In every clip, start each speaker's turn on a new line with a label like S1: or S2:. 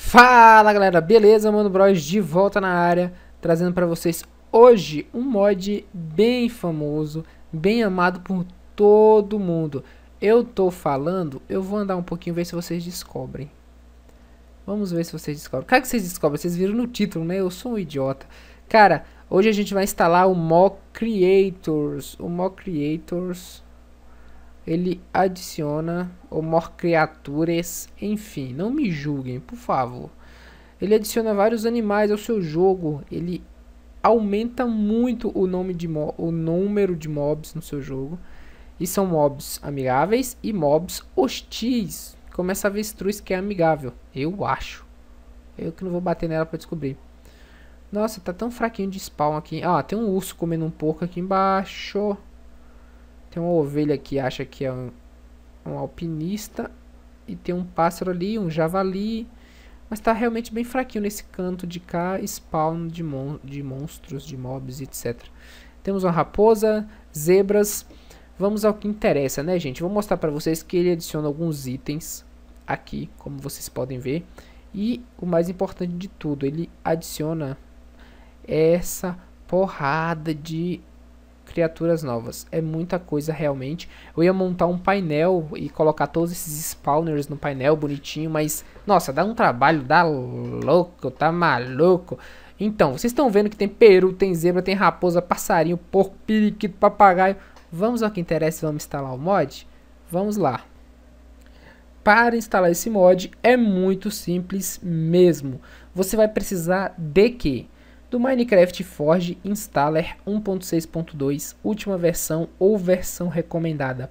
S1: Fala galera, beleza? Mano Bros de volta na área, trazendo para vocês hoje um mod bem famoso, bem amado por todo mundo. Eu tô falando, eu vou andar um pouquinho ver se vocês descobrem. Vamos ver se vocês descobrem. Cara, que vocês descobrem? Vocês viram no título, né? Eu sou um idiota. Cara, hoje a gente vai instalar o Mock Creators. O Mock Creators ele adiciona homor criaturas, enfim, não me julguem, por favor. Ele adiciona vários animais ao seu jogo, ele aumenta muito o, nome de o número de mobs no seu jogo. E são mobs amigáveis e mobs hostis, como essa avestruz que é amigável, eu acho. Eu que não vou bater nela para descobrir. Nossa, tá tão fraquinho de spawn aqui. Ah, tem um urso comendo um porco aqui embaixo. Tem uma ovelha que acha que é um, um alpinista. E tem um pássaro ali, um javali. Mas tá realmente bem fraquinho nesse canto de cá. Spawn de, mon de monstros, de mobs, etc. Temos uma raposa, zebras. Vamos ao que interessa, né, gente? Vou mostrar pra vocês que ele adiciona alguns itens aqui, como vocês podem ver. E o mais importante de tudo, ele adiciona essa porrada de criaturas novas. É muita coisa realmente. Eu ia montar um painel e colocar todos esses spawners no painel bonitinho, mas nossa, dá um trabalho, dá louco, tá maluco. Então, vocês estão vendo que tem peru, tem zebra, tem raposa, passarinho, porco, periquito, papagaio. Vamos ao que interessa, vamos instalar o mod? Vamos lá. Para instalar esse mod é muito simples mesmo. Você vai precisar de quê? do Minecraft Forge Installer 1.6.2, última versão ou versão recomendada,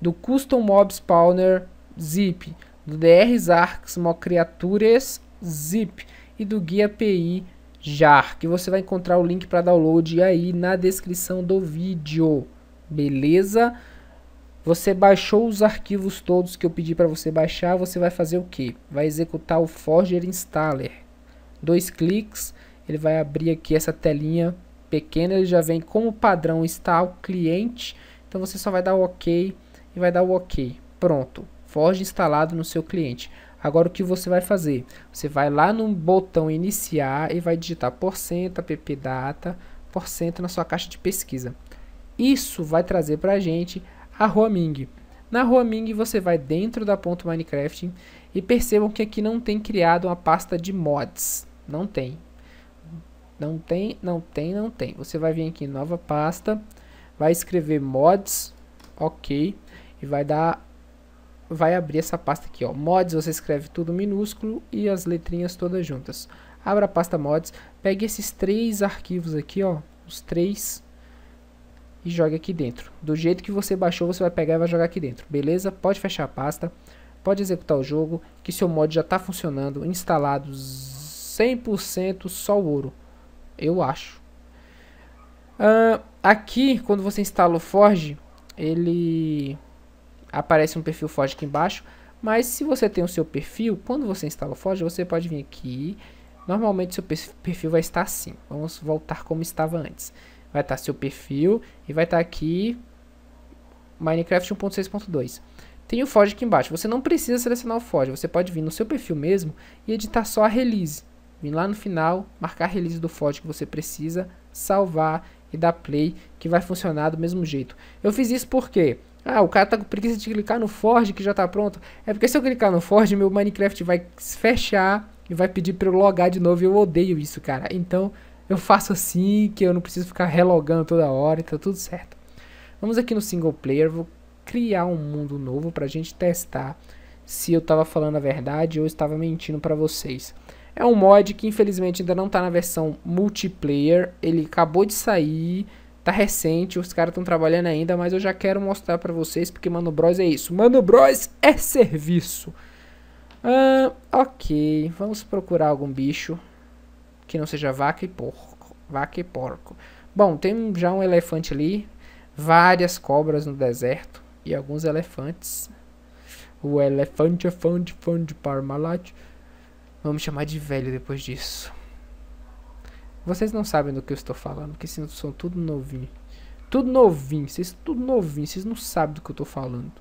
S1: do Custom Mob Spawner Zip, do DR Zarks Mocriatures Zip e do Guia PI JAR, que você vai encontrar o link para download aí na descrição do vídeo, beleza? Você baixou os arquivos todos que eu pedi para você baixar, você vai fazer o que? Vai executar o Forger Installer. Dois cliques ele vai abrir aqui essa telinha pequena, ele já vem como padrão está o cliente. Então você só vai dar o OK e vai dar o OK. Pronto, Forge instalado no seu cliente. Agora o que você vai fazer? Você vai lá no botão iniciar e vai digitar porcento ppdata porcento na sua caixa de pesquisa. Isso vai trazer para a gente a roaming. Na roaming você vai dentro da ponto Minecraft e percebam que aqui não tem criado uma pasta de mods, não tem. Não tem, não tem, não tem. Você vai vir aqui em nova pasta, vai escrever mods, ok, e vai dar vai abrir essa pasta aqui, ó. Mods, você escreve tudo minúsculo e as letrinhas todas juntas. Abra a pasta mods, pegue esses três arquivos aqui, ó, os três e joga aqui dentro. Do jeito que você baixou, você vai pegar e vai jogar aqui dentro. Beleza? Pode fechar a pasta, pode executar o jogo, que seu mod já está funcionando, instalado 100% só ouro eu acho. Uh, aqui, quando você instala o Forge, ele aparece um perfil Forge aqui embaixo. Mas se você tem o seu perfil, quando você instala o Forge, você pode vir aqui. Normalmente seu perfil vai estar assim. Vamos voltar como estava antes. Vai estar seu perfil e vai estar aqui Minecraft 1.6.2. Tem o Forge aqui embaixo. Você não precisa selecionar o Forge. Você pode vir no seu perfil mesmo e editar só a release vir lá no final, marcar a release do forge que você precisa, salvar e dar play, que vai funcionar do mesmo jeito. Eu fiz isso porque... Ah, o cara tá com preguiça de clicar no Forge que já tá pronto. É porque se eu clicar no Forge, meu Minecraft vai fechar e vai pedir para eu logar de novo. e Eu odeio isso, cara. Então, eu faço assim, que eu não preciso ficar relogando toda hora, então tudo certo. Vamos aqui no single player, vou criar um mundo novo pra gente testar se eu tava falando a verdade ou estava mentindo para vocês. É um mod que infelizmente ainda não está na versão multiplayer. Ele acabou de sair, tá recente, os caras estão trabalhando ainda, mas eu já quero mostrar para vocês porque Mano Bros é isso. Mano Bros é serviço. Ah, ok, vamos procurar algum bicho que não seja vaca e porco. Vaca e porco. Bom, tem já um elefante ali, várias cobras no deserto e alguns elefantes. O elefante é fã de fã de Parmalat me chamar de velho depois disso. Vocês não sabem do que eu estou falando, porque vocês são tudo novinho. Tudo novinho, vocês tudo novinho, vocês não sabem do que eu estou falando.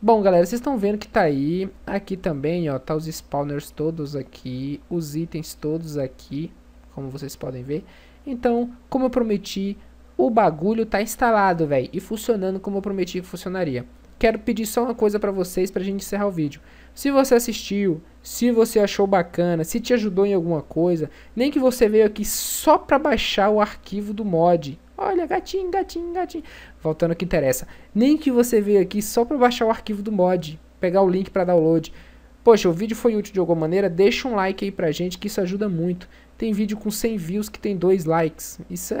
S1: Bom, galera, vocês estão vendo que tá aí. Aqui também, ó, tá os spawners todos aqui, os itens todos aqui, como vocês podem ver. Então, como eu prometi, o bagulho tá instalado, velho, e funcionando como eu prometi que funcionaria quero pedir só uma coisa para vocês para a gente encerrar o vídeo. Se você assistiu, se você achou bacana, se te ajudou em alguma coisa, nem que você veio aqui só para baixar o arquivo do mod. Olha, gatinho, gatinho, gatinho. Voltando ao que interessa. Nem que você veio aqui só para baixar o arquivo do mod, pegar o link para download. Poxa, o vídeo foi útil de alguma maneira? Deixa um like aí pra gente que isso ajuda muito. Tem vídeo com 100 views que tem 2 likes. Isso é,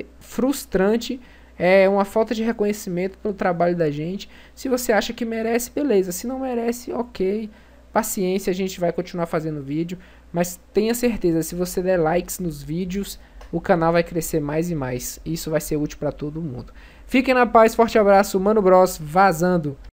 S1: é frustrante, é uma falta de reconhecimento pelo trabalho da gente. Se você acha que merece, beleza. Se não merece, ok. Paciência, a gente vai continuar fazendo vídeo. Mas tenha certeza, se você der likes nos vídeos, o canal vai crescer mais e mais. Isso vai ser útil para todo mundo. Fiquem na paz, forte abraço. Mano Bros vazando.